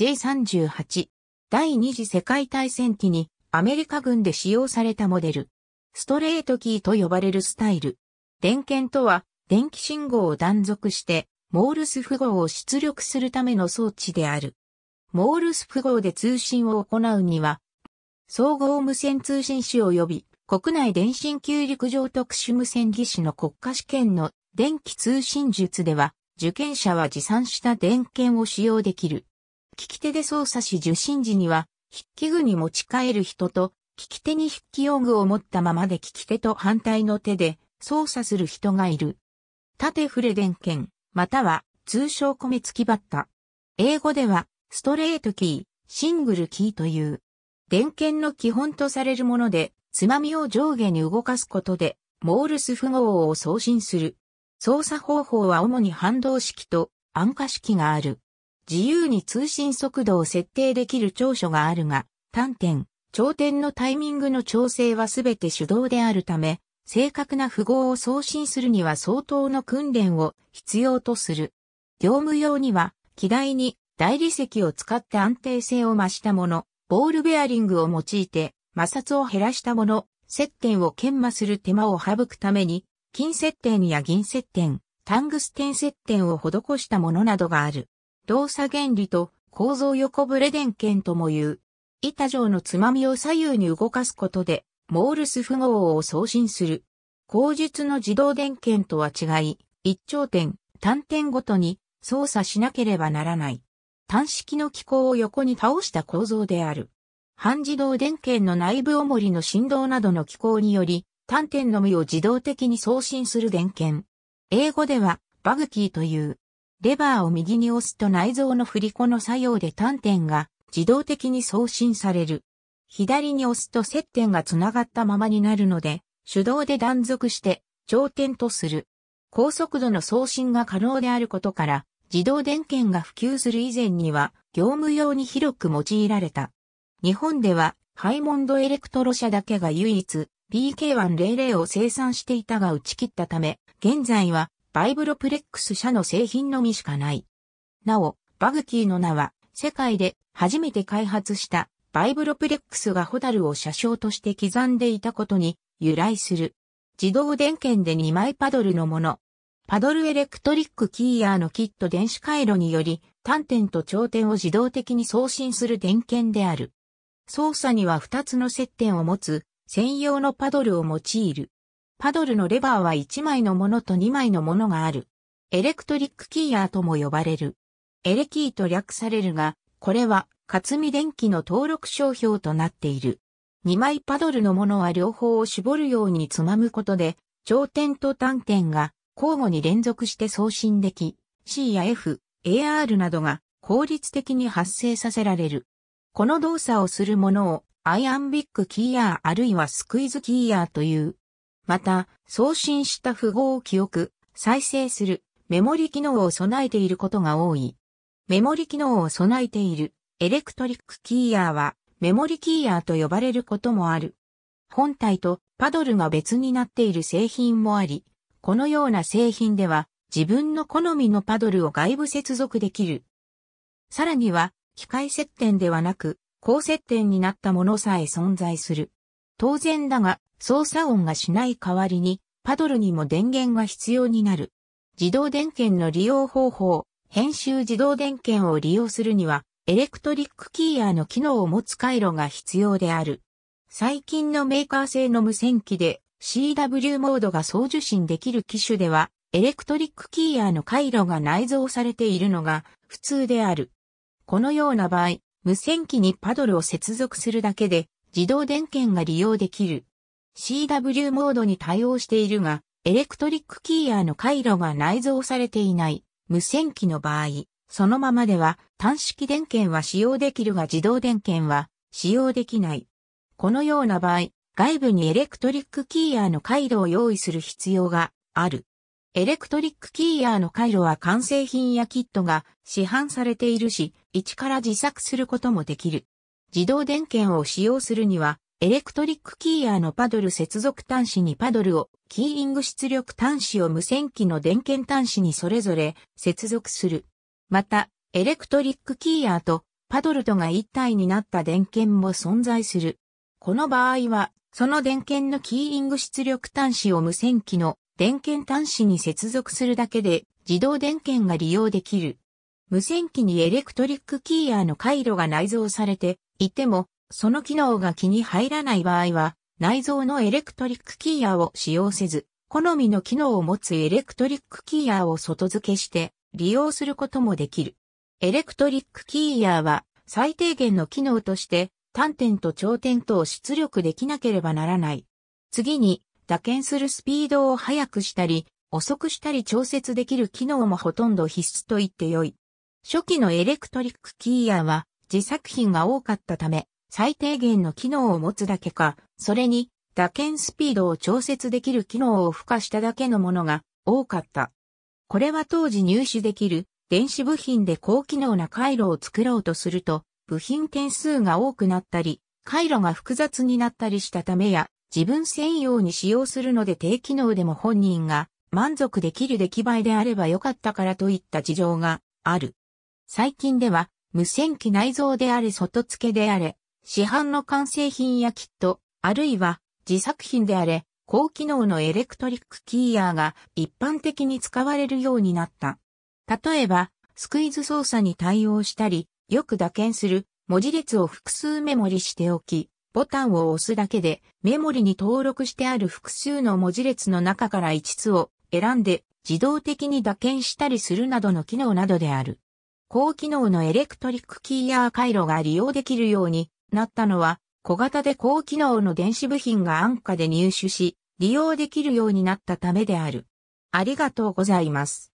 J38。第二次世界大戦期にアメリカ軍で使用されたモデル。ストレートキーと呼ばれるスタイル。電源とは、電気信号を断続して、モールス符号を出力するための装置である。モールス符号で通信を行うには、総合無線通信士及び国内電信給陸上特殊無線技師の国家試験の電気通信術では、受験者は持参した電源を使用できる。利き手で操作し受信時には、筆記具に持ち替える人と、利き手に筆記用具を持ったままで利き手と反対の手で操作する人がいる。縦振れ電源、または通称米付きバッタ。英語では、ストレートキー、シングルキーという、電剣の基本とされるもので、つまみを上下に動かすことで、モールス符号を送信する。操作方法は主に反動式と暗化式がある。自由に通信速度を設定できる長所があるが、単点、頂点のタイミングの調整はすべて手動であるため、正確な符号を送信するには相当の訓練を必要とする。業務用には、機台に大理石を使って安定性を増したもの、ボールベアリングを用いて摩擦を減らしたもの、接点を研磨する手間を省くために、金接点や銀接点、タングステン接点を施したものなどがある。動作原理と構造横ブれ電圏とも言う。板状のつまみを左右に動かすことで、モールス符号を送信する。口述の自動電圏とは違い、一頂点、単点ごとに操作しなければならない。単式の機構を横に倒した構造である。半自動電圏の内部重りの振動などの機構により、単点のみを自動的に送信する電圏。英語では、バグキーという。レバーを右に押すと内臓の振り子の作用で端点が自動的に送信される。左に押すと接点が繋がったままになるので、手動で断続して頂点とする。高速度の送信が可能であることから、自動電源が普及する以前には、業務用に広く用いられた。日本では、ハイモンドエレクトロ社だけが唯一、PK100 を生産していたが打ち切ったため、現在はバイブロプレックス社の製品のみしかない。なお、バグキーの名は、世界で初めて開発したバイブロプレックスがホタルを車掌として刻んでいたことに由来する。自動電源で2枚パドルのもの。パドルエレクトリックキーヤーのキット電子回路により、単点と頂点を自動的に送信する電源である。操作には2つの接点を持つ専用のパドルを用いる。パドルのレバーは1枚のものと2枚のものがある。エレクトリックキーヤーとも呼ばれる。エレキーと略されるが、これは、勝見電機の登録商標となっている。2枚パドルのものは両方を絞るようにつまむことで、頂点と短点が交互に連続して送信でき、C や F、AR などが効率的に発生させられる。この動作をするものをアイアンビッグキーヤーあるいはスクイズキーヤーという。また、送信した符号を記憶、再生する、メモリ機能を備えていることが多い。メモリ機能を備えている、エレクトリックキーヤーは、メモリキーヤーと呼ばれることもある。本体とパドルが別になっている製品もあり、このような製品では自分の好みのパドルを外部接続できる。さらには、機械接点ではなく、高接点になったものさえ存在する。当然だが、操作音がしない代わりに、パドルにも電源が必要になる。自動電源の利用方法、編集自動電源を利用するには、エレクトリックキーヤーの機能を持つ回路が必要である。最近のメーカー製の無線機で CW モードが送受信できる機種では、エレクトリックキーヤーの回路が内蔵されているのが普通である。このような場合、無線機にパドルを接続するだけで自動電源が利用できる。CW モードに対応しているが、エレクトリックキーヤーの回路が内蔵されていない無線機の場合、そのままでは単式電源は使用できるが自動電源は使用できない。このような場合、外部にエレクトリックキーヤーの回路を用意する必要がある。エレクトリックキーヤーの回路は完成品やキットが市販されているし、一から自作することもできる。自動電源を使用するには、エレクトリックキーヤーのパドル接続端子にパドルを、キーイング出力端子を無線機の電源端子にそれぞれ接続する。また、エレクトリックキーヤーとパドルとが一体になった電源も存在する。この場合は、その電源のキーイング出力端子を無線機の電源端子に接続するだけで自動電源が利用できる。無線機にエレクトリックキーヤーの回路が内蔵されていても、その機能が気に入らない場合は、内蔵のエレクトリックキーヤーを使用せず、好みの機能を持つエレクトリックキーヤーを外付けして利用することもできる。エレクトリックキーヤーは最低限の機能として端点と頂点とを出力できなければならない。次に打鍵するスピードを速くしたり遅くしたり調節できる機能もほとんど必須と言ってよい。初期のエレクトリックキーヤーは自作品が多かったため、最低限の機能を持つだけか、それに打鍵スピードを調節できる機能を付加しただけのものが多かった。これは当時入手できる電子部品で高機能な回路を作ろうとすると、部品点数が多くなったり、回路が複雑になったりしたためや、自分専用に使用するので低機能でも本人が満足できる出来栄えであればよかったからといった事情がある。最近では、無線機内蔵であれ外付けであれ、市販の完成品やキット、あるいは自作品であれ、高機能のエレクトリックキーヤーが一般的に使われるようになった。例えば、スクイズ操作に対応したり、よく打鍵する文字列を複数メモリしておき、ボタンを押すだけでメモリに登録してある複数の文字列の中から5つを選んで自動的に打鍵したりするなどの機能などである。高機能のエレクトリックキーヤー回路が利用できるようになったのは、小型で高機能の電子部品が安価で入手し、利用できるようになったためである。ありがとうございます。